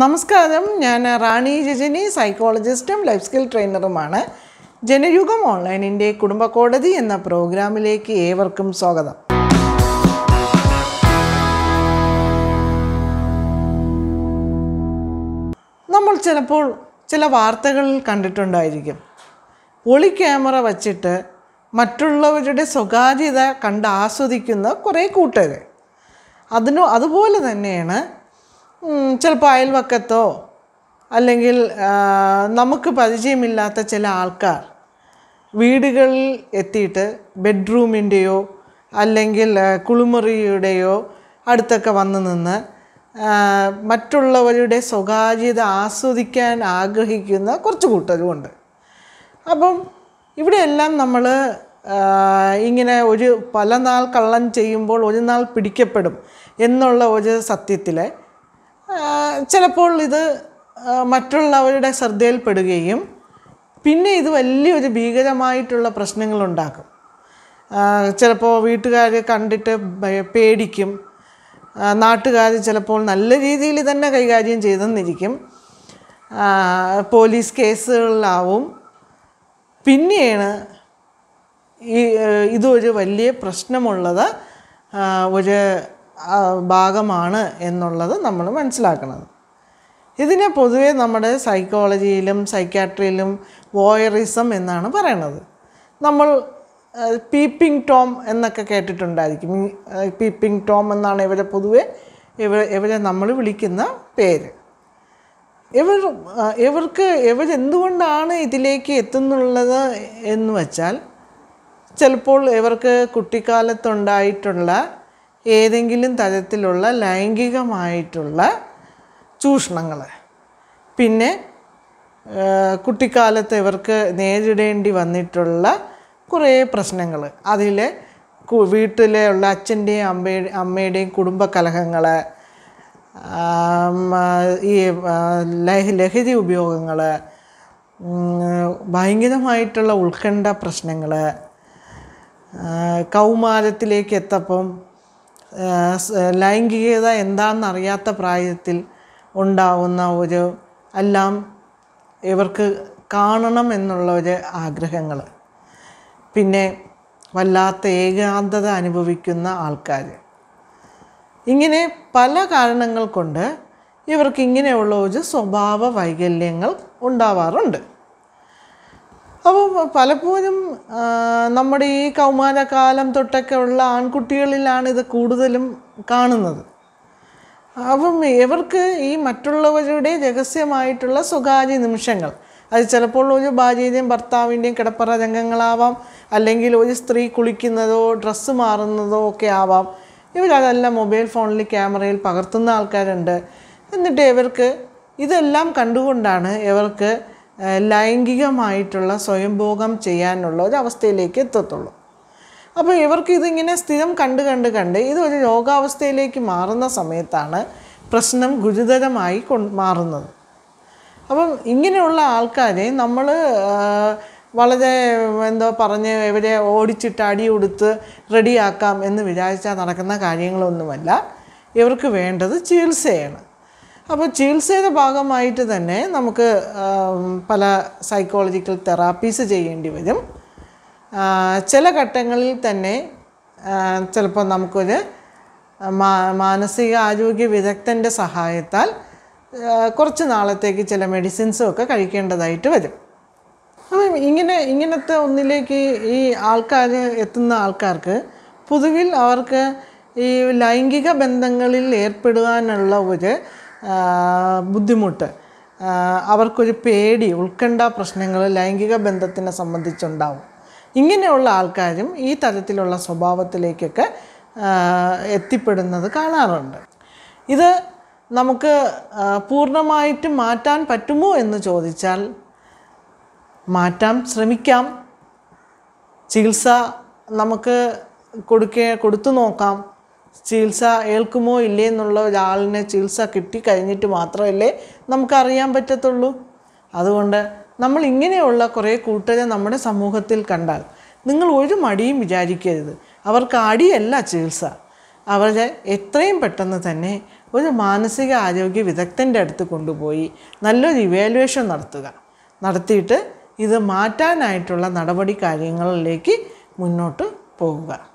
നമസ്കാരം ഞാൻ റാണി ജജനി സൈക്കോളജിസ്റ്റും ലൈഫ് സ്കിൽ ട്രെയിനറുമാണ് ജനയുഗം ഓൺലൈനിൻ്റെ കുടുംബ കോടതി എന്ന പ്രോഗ്രാമിലേക്ക് ഏവർക്കും സ്വാഗതം നമ്മൾ ചിലപ്പോൾ ചില വാർത്തകൾ കണ്ടിട്ടുണ്ടായിരിക്കും ഒളി ക്യാമറ വച്ചിട്ട് മറ്റുള്ളവരുടെ സ്വകാര്യത കണ്ട് ആസ്വദിക്കുന്ന കുറേ കൂട്ടരെ അതിനു അതുപോലെ തന്നെയാണ് ചിലപ്പോൾ അയൽവക്കത്തോ അല്ലെങ്കിൽ നമുക്ക് പരിചയമില്ലാത്ത ചില ആൾക്കാർ വീടുകളിൽ എത്തിയിട്ട് ബെഡ്റൂമിൻ്റെയോ അല്ലെങ്കിൽ കുളിമുറിയുടെയോ അടുത്തൊക്കെ വന്നു നിന്ന് മറ്റുള്ളവരുടെ സ്വകാര്യത ആസ്വദിക്കാൻ ആഗ്രഹിക്കുന്ന കുറച്ച് കൂട്ടരുമുണ്ട് അപ്പം ഇവിടെയെല്ലാം നമ്മൾ ഇങ്ങനെ ഒരു പല നാൾ കള്ളം ചെയ്യുമ്പോൾ ഒരു നാൾ പിടിക്കപ്പെടും എന്നുള്ള ഒരു സത്യത്തിലെ ചിലപ്പോൾ ഇത് മറ്റുള്ളവരുടെ ശ്രദ്ധയിൽപ്പെടുകയും പിന്നെ ഇത് വലിയൊരു ഭീകരമായിട്ടുള്ള പ്രശ്നങ്ങളുണ്ടാക്കും ചിലപ്പോൾ വീട്ടുകാർ കണ്ടിട്ട് പേടിക്കും നാട്ടുകാർ ചിലപ്പോൾ നല്ല രീതിയിൽ തന്നെ കൈകാര്യം ചെയ്തെന്നിരിക്കും പോലീസ് കേസുകളിലാവും പിന്നെയാണ് ഈ ഇതൊരു വലിയ പ്രശ്നമുള്ളത് ഒരു ഭാഗമാണ് എന്നുള്ളത് നമ്മൾ മനസ്സിലാക്കുന്നത് ഇതിനെ പൊതുവെ നമ്മുടെ സൈക്കോളജിയിലും സൈക്യാട്രിയിലും വോയറിസം എന്നാണ് പറയണത് നമ്മൾ പീപ്പിംഗ് ടോം എന്നൊക്കെ കേട്ടിട്ടുണ്ടായിരിക്കും പീപ്പിംഗ് ടോം എന്നാണ് ഇവരെ പൊതുവെ ഇവ ഇവരെ നമ്മൾ വിളിക്കുന്ന പേര് ഇവർ ഇവർക്ക് ഇവരെന്തുകൊണ്ടാണ് ഇതിലേക്ക് എത്തുന്നുള്ളത് എന്ന് വച്ചാൽ ചിലപ്പോൾ ഇവർക്ക് കുട്ടിക്കാലത്തുണ്ടായിട്ടുള്ള ഏതെങ്കിലും തരത്തിലുള്ള ലൈംഗികമായിട്ടുള്ള ചൂഷണങ്ങൾ പിന്നെ കുട്ടിക്കാലത്ത് ഇവർക്ക് നേരിടേണ്ടി വന്നിട്ടുള്ള കുറേ പ്രശ്നങ്ങൾ അതിൽ വീട്ടിലെ ഉള്ള അച്ഛൻ്റെയും അമ്മയുടെ അമ്മയുടെയും കുടുംബകലഹങ്ങൾ ഈ ലഹ ലഹരി ഉപയോഗങ്ങൾ ഭയങ്കരമായിട്ടുള്ള ഉത്കണ്ഠ പ്രശ്നങ്ങൾ കൗമാരത്തിലേക്ക് എത്തപ്പം ലൈംഗികത എന്താണെന്നറിയാത്ത പ്രായത്തിൽ ഉണ്ടാവുന്ന ഒരു എല്ലാം ഇവർക്ക് കാണണം എന്നുള്ള ഒരു ആഗ്രഹങ്ങൾ പിന്നെ വല്ലാത്ത ഏകാന്തത അനുഭവിക്കുന്ന ആൾക്കാർ ഇങ്ങനെ പല കാരണങ്ങൾ കൊണ്ട് ഇവർക്ക് ഇങ്ങനെയുള്ള ഒരു സ്വഭാവ വൈകല്യങ്ങൾ ഉണ്ടാവാറുണ്ട് അപ്പോൾ പലപ്പോഴും നമ്മുടെ ഈ കൗമാരകാലം തൊട്ടൊക്കെ ഉള്ള ആൺകുട്ടികളിലാണ് ഇത് കൂടുതലും കാണുന്നത് അപ്പം ഇവർക്ക് ഈ മറ്റുള്ളവരുടെ രഹസ്യമായിട്ടുള്ള സ്വകാര്യ നിമിഷങ്ങൾ അത് ചിലപ്പോൾ ഒരു ഭാര്യയുടെയും ഭർത്താവിൻ്റെയും കിടപ്പറ രംഗങ്ങളാവാം അല്ലെങ്കിൽ ഒരു സ്ത്രീ കുളിക്കുന്നതോ ഡ്രസ്സ് മാറുന്നതോ ഒക്കെ ആവാം ഇവരതെല്ലാം മൊബൈൽ ഫോണിൽ ക്യാമറയിൽ പകർത്തുന്ന ആൾക്കാരുണ്ട് എന്നിട്ട് ഇവർക്ക് ഇതെല്ലാം കണ്ടുകൊണ്ടാണ് ഇവർക്ക് ലൈംഗികമായിട്ടുള്ള സ്വയംഭോഗം ചെയ്യാനുള്ള ഒരു അവസ്ഥയിലേക്ക് എത്തത്തുള്ളൂ അപ്പോൾ ഇവർക്ക് ഇതിങ്ങനെ സ്ഥിരം കണ്ട് കണ്ട് കണ്ട് ഇത് ഒരു രോഗാവസ്ഥയിലേക്ക് മാറുന്ന സമയത്താണ് പ്രശ്നം ഗുരുതരമായി കൊ മാറുന്നത് അപ്പം ഇങ്ങനെയുള്ള ആൾക്കാരെ നമ്മൾ വളരെ എന്തോ പറഞ്ഞ് ഇവരെ ഓടിച്ചിട്ട് അടി കൊടുത്ത് റെഡിയാക്കാം എന്ന് വിചാരിച്ചാൽ നടക്കുന്ന കാര്യങ്ങളൊന്നുമല്ല ഇവർക്ക് വേണ്ടത് ചികിത്സയാണ് അപ്പോൾ ചികിത്സയുടെ ഭാഗമായിട്ട് തന്നെ നമുക്ക് പല സൈക്കോളജിക്കൽ തെറാപ്പീസ് ചെയ്യേണ്ടി വരും ചില ഘട്ടങ്ങളിൽ തന്നെ ചിലപ്പോൾ നമുക്കൊരു മാനസിക ആരോഗ്യ വിദഗ്ധൻ്റെ സഹായത്താൽ കുറച്ച് നാളത്തേക്ക് ചില മെഡിസിൻസും ഒക്കെ കഴിക്കേണ്ടതായിട്ട് വരും അപ്പം ഇങ്ങനെ ഇങ്ങനത്തെ ഒന്നിലേക്ക് ഈ ആൾക്കാർ എത്തുന്ന ആൾക്കാർക്ക് പൊതുവിൽ അവർക്ക് ഈ ലൈംഗിക ബന്ധങ്ങളിൽ ഏർപ്പെടുവാനുള്ള ഒരു ബുദ്ധിമുട്ട് അവർക്കൊരു പേടി ഉത്കണ്ഠ പ്രശ്നങ്ങൾ ലൈംഗിക ബന്ധത്തിനെ സംബന്ധിച്ചുണ്ടാവും ഇങ്ങനെയുള്ള ആൾക്കാരും ഈ തരത്തിലുള്ള സ്വഭാവത്തിലേക്കൊക്കെ എത്തിപ്പെടുന്നത് കാണാറുണ്ട് ഇത് നമുക്ക് പൂർണ്ണമായിട്ട് മാറ്റാൻ പറ്റുമോ എന്ന് ചോദിച്ചാൽ മാറ്റാൻ ശ്രമിക്കാം ചികിത്സ നമുക്ക് കൊടുക്കേ കൊടുത്തു നോക്കാം ചികിത്സ ഏൽക്കുമോ ഇല്ലേ എന്നുള്ള ഒരാളിനെ ചികിത്സ കഴിഞ്ഞിട്ട് മാത്രമല്ലേ നമുക്കറിയാൻ പറ്റത്തുള്ളൂ അതുകൊണ്ട് നമ്മൾ ഇങ്ങനെയുള്ള കുറേ കൂട്ടരെ നമ്മുടെ സമൂഹത്തിൽ കണ്ടാൽ നിങ്ങൾ ഒരു മടിയും വിചാരിക്കരുത് അവർക്ക് അടിയല്ല ചികിത്സ അവരെ എത്രയും പെട്ടെന്ന് തന്നെ ഒരു മാനസിക ആരോഗ്യ വിദഗ്ധൻ്റെ അടുത്ത് കൊണ്ടുപോയി നല്ലൊരു ഇവാലുവേഷൻ നടത്തുക നടത്തിയിട്ട് ഇത് മാറ്റാനായിട്ടുള്ള നടപടി കാര്യങ്ങളിലേക്ക് മുന്നോട്ട് പോവുക